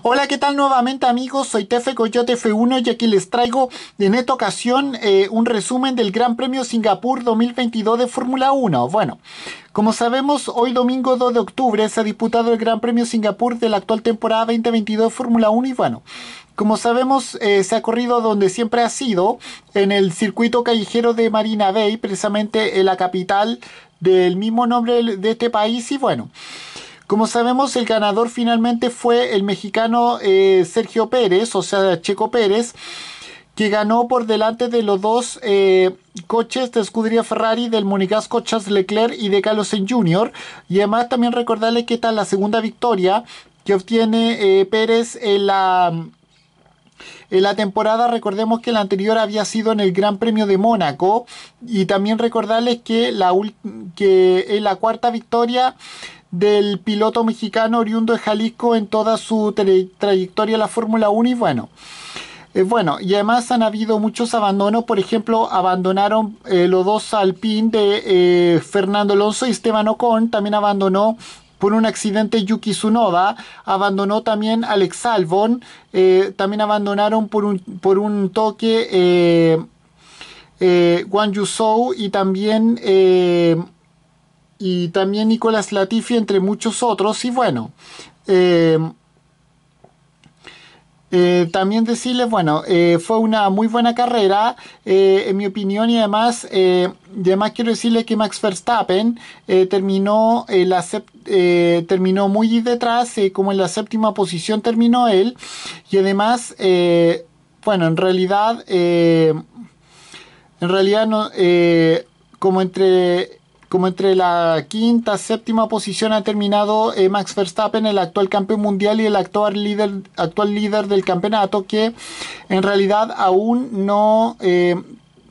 Hola, ¿qué tal nuevamente amigos? Soy Tefe Coyote F1 y aquí les traigo en esta ocasión eh, un resumen del Gran Premio Singapur 2022 de Fórmula 1. Bueno, como sabemos, hoy domingo 2 de octubre se ha disputado el Gran Premio Singapur de la actual temporada 2022 de Fórmula 1 y bueno, como sabemos, eh, se ha corrido donde siempre ha sido, en el circuito callejero de Marina Bay, precisamente en la capital del mismo nombre de este país y bueno... Como sabemos, el ganador finalmente fue el mexicano eh, Sergio Pérez, o sea, Checo Pérez, que ganó por delante de los dos eh, coches de escudería Ferrari del Monicasco Charles Leclerc y de Carlos Sainz Jr. Y además también recordarles que esta es la segunda victoria que obtiene eh, Pérez en la... En la temporada, recordemos que la anterior había sido en el Gran Premio de Mónaco. Y también recordarles que la, que en la cuarta victoria del piloto mexicano oriundo de Jalisco en toda su trayectoria en la Fórmula 1 y bueno. Eh, bueno, y además han habido muchos abandonos, por ejemplo, abandonaron eh, los dos alpín de eh, Fernando Alonso y Esteban Ocon, también abandonó por un accidente Yuki Tsunoda, abandonó también Alex Albon, también abandonaron por un, por un toque eh, Wang y también y también Nicolás Latifi, entre muchos otros. Y bueno, eh, eh, también decirles, bueno, eh, fue una muy buena carrera, en mi opinión, y además, además quiero decirle que Max Verstappen terminó, la terminó muy detrás, como en la séptima posición terminó él, y además, bueno, en realidad, en realidad, no, como entre como entre la quinta, séptima posición ha terminado eh, Max Verstappen, el actual campeón mundial y el actual líder, actual líder del campeonato, que en realidad aún no eh,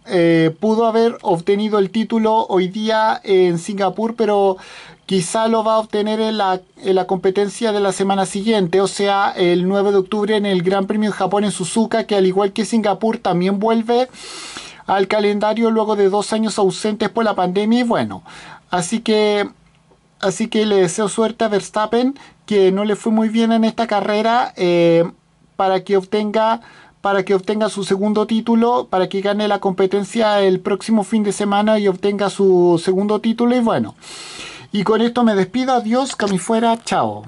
eh, pudo haber obtenido el título hoy día en Singapur, pero quizá lo va a obtener en la, en la, competencia de la semana siguiente, o sea, el 9 de octubre en el Gran Premio de Japón en Suzuka, que al igual que Singapur también vuelve al calendario luego de dos años ausentes por la pandemia y bueno, así que, así que le deseo suerte a Verstappen, que no le fue muy bien en esta carrera, eh, para que obtenga para que obtenga su segundo título, para que gane la competencia el próximo fin de semana y obtenga su segundo título y bueno. Y con esto me despido, adiós, que fuera, chao.